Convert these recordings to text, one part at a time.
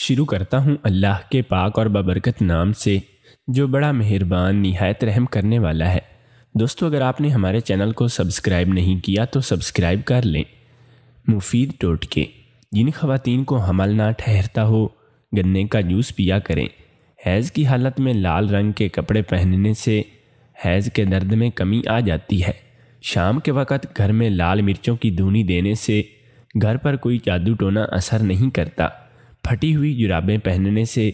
शुरू करता हूँ अल्लाह के पाक और बबरकत नाम से जो बड़ा मेहरबान नहायत रहम करने वाला है दोस्तों अगर आपने हमारे चैनल को सब्सक्राइब नहीं किया तो सब्सक्राइब कर लें मुफीद टोटके जिन खातन को हमल ना ठहरता हो गन्ने का जूस पिया करें हैज़ की हालत में लाल रंग के कपड़े पहनने से हैज़ के दर्द में कमी आ जाती है शाम के वक़्त घर में लाल मिर्चों की धूनी देने से घर पर कोई जादू टोना असर नहीं करता फटी हुई जुराबें पहनने से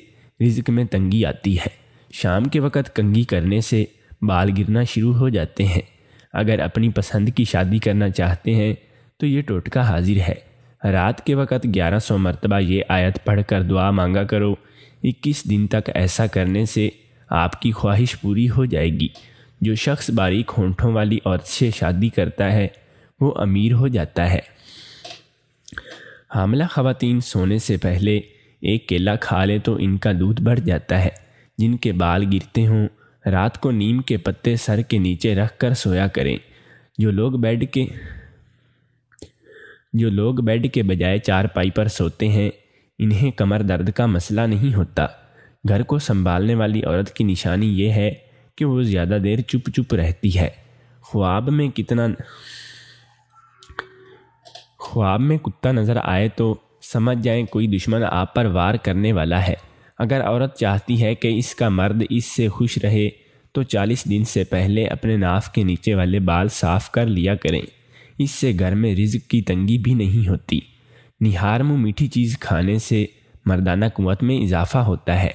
रिज्क में तंगी आती है शाम के वक़्त कंगी करने से बाल गिरना शुरू हो जाते हैं अगर अपनी पसंद की शादी करना चाहते हैं तो ये टोटका हाजिर है रात के वक़्त ग्यारह सौ मरतबा ये आयत पढ़ कर दुआ मांगा करो इक्कीस दिन तक ऐसा करने से आपकी ख्वाहिश पूरी हो जाएगी जो शख्स बारीक होंठों वाली औरत से शादी करता है वो अमीर हो जाता है हामला खवतिन सोने से पहले एक केला खा लें तो इनका दूध बढ़ जाता है जिनके बाल गिरते हों रात को नीम के पत्ते सर के नीचे रख कर सोया करें जो लोग बेड के जो लोग बेड के बजाय चार पाई पर सोते हैं इन्हें कमर दर्द का मसला नहीं होता घर को संभालने वाली औरत की निशानी ये है कि वो ज़्यादा देर चुप चुप रहती है ख्वाब में कितना ख्वाब में कुत्ता नज़र आए तो समझ जाए कोई दुश्मन आप पर वार करने वाला है अगर औरत चाहती है कि इसका मर्द इससे खुश रहे तो चालीस दिन से पहले अपने नाफ के नीचे वाले बाल साफ कर लिया करें इससे घर में रिज्क की तंगी भी नहीं होती निहार मुँह मीठी चीज़ खाने से मर्दाना कुत में इजाफा होता है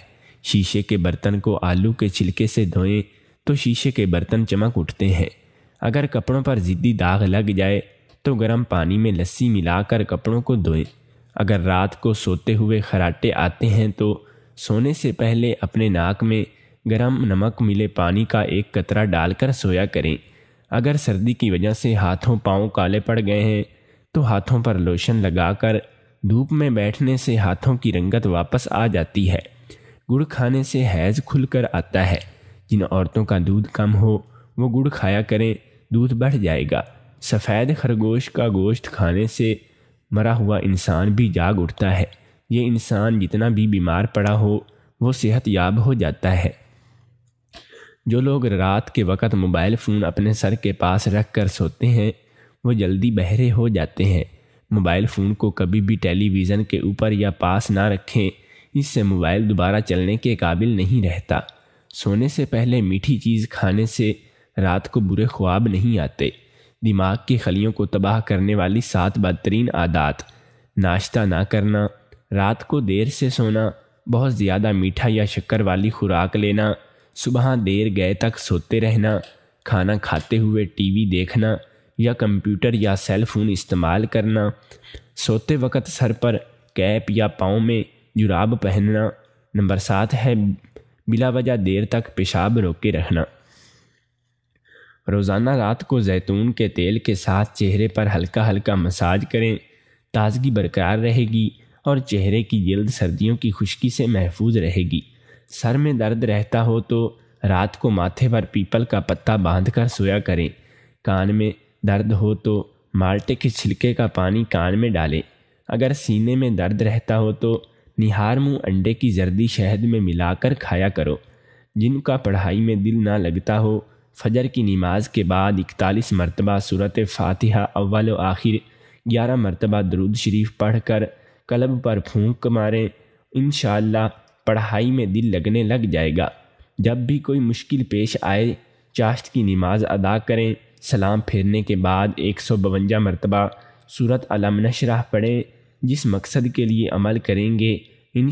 शीशे के बर्तन को आलू के छिलके से धोएं तो शीशे के बर्तन चमक उठते हैं अगर कपड़ों पर ज़िद्दी दाग लग जाए तो गर्म पानी में लस्सी मिलाकर कपड़ों को धोएं अगर रात को सोते हुए खराटे आते हैं तो सोने से पहले अपने नाक में गर्म नमक मिले पानी का एक कतरा डालकर सोया करें अगर सर्दी की वजह से हाथों पाँव काले पड़ गए हैं तो हाथों पर लोशन लगाकर धूप में बैठने से हाथों की रंगत वापस आ जाती है गुड़ खाने से हैज़ खुलकर आता है जिन औरतों का दूध कम हो वो गुड़ खाया करें दूध बढ़ जाएगा सफ़ेद खरगोश का गोश्त खाने से मरा हुआ इंसान भी जाग उठता है ये इंसान जितना भी बीमार पड़ा हो वो सेहत याब हो जाता है जो लोग रात के वक़्त मोबाइल फ़ोन अपने सर के पास रख कर सोते हैं वो जल्दी बहरे हो जाते हैं मोबाइल फ़ोन को कभी भी टेलीविज़न के ऊपर या पास ना रखें इससे मोबाइल दोबारा चलने के काबिल नहीं रहता सोने से पहले मीठी चीज़ खाने से रात को बुरे ख्वाब नहीं आते दिमाग की खलियों को तबाह करने वाली सात बदतरीन आदात नाश्ता ना करना रात को देर से सोना बहुत ज़्यादा मीठा या शक्कर वाली खुराक लेना सुबह देर गए तक सोते रहना खाना खाते हुए टीवी देखना या कंप्यूटर या सेल फ़ोन इस्तेमाल करना सोते वक्त सर पर कैप या पाँव में जुराब पहनना नंबर सात है बिला वजह देर तक पेशाब रोके रखना रोज़ाना रात को जैतून के तेल के साथ चेहरे पर हल्का हल्का मसाज करें ताजगी बरकरार रहेगी और चेहरे की जल्द सर्दियों की खुश्की से महफूज रहेगी सर में दर्द रहता हो तो रात को माथे पर पीपल का पत्ता बांध कर सोया करें कान में दर्द हो तो माल्टे के छिलके का पानी कान में डालें अगर सीने में दर्द रहता हो तो निहार मुँह अंडे की जर्दी शहद में मिलाकर खाया करो जिनका पढ़ाई में दिल ना लगता हो फजर की नमाज के बाद इकतालीस मरतबा सूरत फातिहा अव्वल आखिर ग्यारह मरतबा दरुद शरीफ पढ़ कर कलब पर फूंक मारें इन पढ़ाई में दिल लगने लग जाएगा जब भी कोई मुश्किल पेश आए चाश्त की नमाज अदा करें सलाम फेरने के बाद एक सौ बवंजा मरतबा सूरत अलमनशरा पढ़ें जिस मकसद के लिए अमल करेंगे इन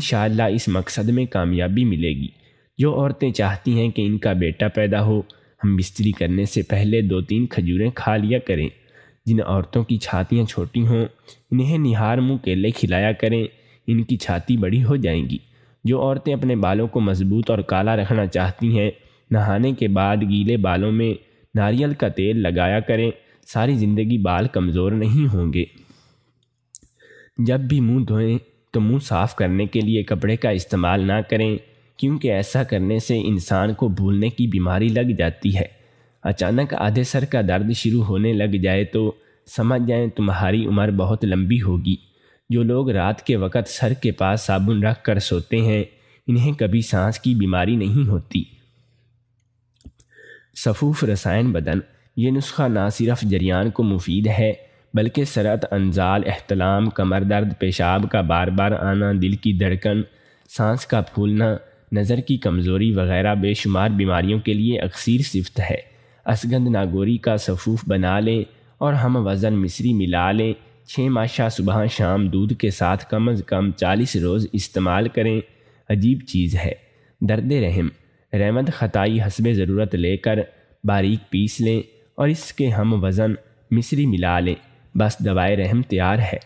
इस मकसद में कामयाबी मिलेगी जो औरतें चाहती हैं कि इनका बेटा पैदा हो हम बिस्तरी करने से पहले दो तीन खजूरें खा लिया करें जिन औरतों की छातियाँ छोटी हों इन्हें निहार मुँह केले खिलाया करें इनकी छाती बड़ी हो जाएंगी जो औरतें अपने बालों को मजबूत और काला रखना चाहती हैं नहाने के बाद गीले बालों में नारियल का तेल लगाया करें सारी ज़िंदगी बाल कमज़ोर नहीं होंगे जब भी मुंह धोएं तो मुंह साफ़ करने के लिए कपड़े का इस्तेमाल ना करें क्योंकि ऐसा करने से इंसान को भूलने की बीमारी लग जाती है अचानक आधे सर का दर्द शुरू होने लग जाए तो समझ जाए तुम्हारी उम्र बहुत लंबी होगी जो लोग रात के वक़्त सर के पास साबुन रख कर सोते हैं इन्हें कभी सांस की बीमारी नहीं होती सफूफ रसायन बदन ये नुस्खा ना सिर्फ जरियान को मुफीद है बल्कि सरत अनजाल अहतलाम कमर दर्द पेशाब का बार बार आना दिल की धड़कन सांस का फूलना नज़र की कमज़ोरी वगैरह बेशुमार बीमारियों के लिए अक्सर सिफत है असगंद नागोरी का सफूफ बना लें और हम वज़न मिसरी मिला लें छः माशा सुबह शाम दूध के साथ कम अज़ कम चालीस रोज़ इस्तेमाल करें अजीब चीज़ है दर्द रहम रहमत ख़ताई हसब ज़रूरत लेकर बारीक पीस लें और इसके हम वज़न मिसरी मिला लें बस दवाए रहम तैयार है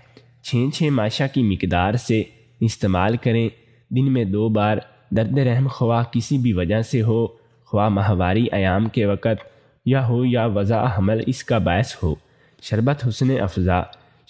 छः छः माशा की मकदार से इस्तेमाल करें दिन में दो बार दर्द रहम ख्वा किसी भी वजह से हो ख्वा माहवारी आयाम के वक़्त या हो या वज़ा हमल इसका बायस हो शरबत हुसन अफज़ा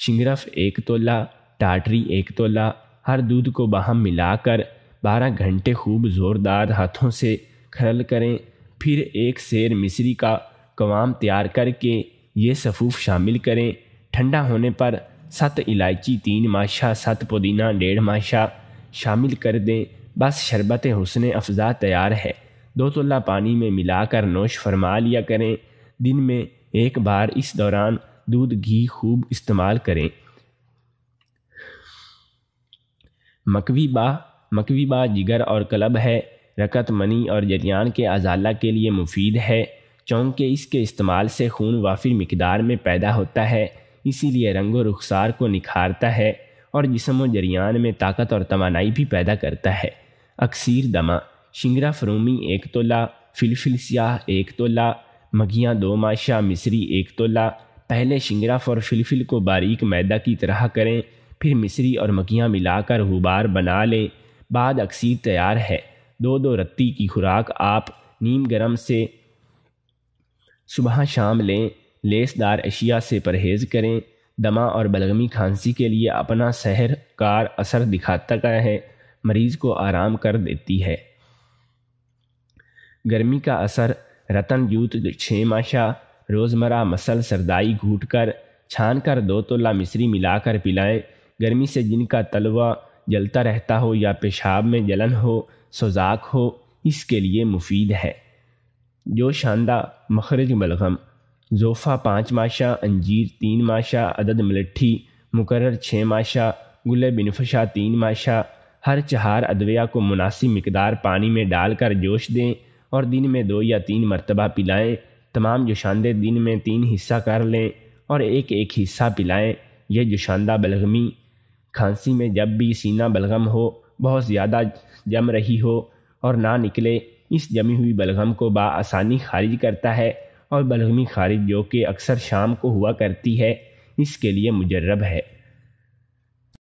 शिंगरफ एक तोला टाटरी एक तोला हर दूध को बाहम मिलाकर बारह घंटे खूब ज़ोरदार हाथों से खरल करें फिर एक शेर मिसरी का कवाम तैयार करके ये सफ़ूफ शामिल करें ठंडा होने पर सत इलायची तीन माशा सत पुदीना डेढ़ माशा शामिल कर दें बस शरबत हुसन अफजा तैयार है दो तोला पानी में मिलाकर नोश फरमा लिया करें दिन में एक बार इस दौरान दूध घी खूब इस्तेमाल करें मकवी बा मकवी बा जिगर और क्लब है रकत मनी और जरियान के अजाला के लिए मुफीद है चूँकि इसके इस्तेमाल से खून वाफिर मकदार में पैदा होता है इसीलिए रंगो रुखसार को निखारता है और जिसम जरियान में ताकत और तोानाई भी पैदा करता है अक्सीर दमा शिंगरा फ्रोमी एक तोला फिलफिल स्याह एक तोला मघिया दो माशा मिसरी एक तोला पहले शिंगराफ और फिलफिल को बारीक मैदा की तरह करें फिर मिसरी और मघिया मिलाकर हुबार बना लें बाद अक्सीर तैयार है दो दो रत्ती की खुराक आप नीम गरम से सुबह शाम लें लेसदार अशिया से परहेज़ करें दमा और बलगमी खांसी के लिए अपना सहर कार असर दिखाता है मरीज को आराम कर देती है गर्मी का असर रतन यूत छेमाशा रोज़मर्रा मसल सरदाई घूट कर छान कर दो तोला मिश्री मिलाकर पिलाएं गर्मी से जिनका तलवा जलता रहता हो या पेशाब में जलन हो सोजाक हो इसके लिए मुफीद है जो शानदा मखरज बलगम जोफ़ा पाँच माशा अंजीर तीन माशा अदद मलट्ठी मुकर छः माशा गुल बिनफशा तीन माशा हर चार अदविया को मुनासिब मकदार पानी में डालकर जोश दें और दिन में दो या तीन मरतबा पिलाएं तमाम जुशांदे दिन में तीन हिस्सा कर लें और एक एक हिस्सा पिलाएं यह जुशांदा बलगमी खांसी में जब भी सीना बलगम हो बहुत ज़्यादा जम रही हो और ना निकले इस जमी हुई बलगम को बासानी खारिज करता है और बलगमी खारिज जो कि अक्सर शाम को हुआ करती है इसके लिए मुजरब है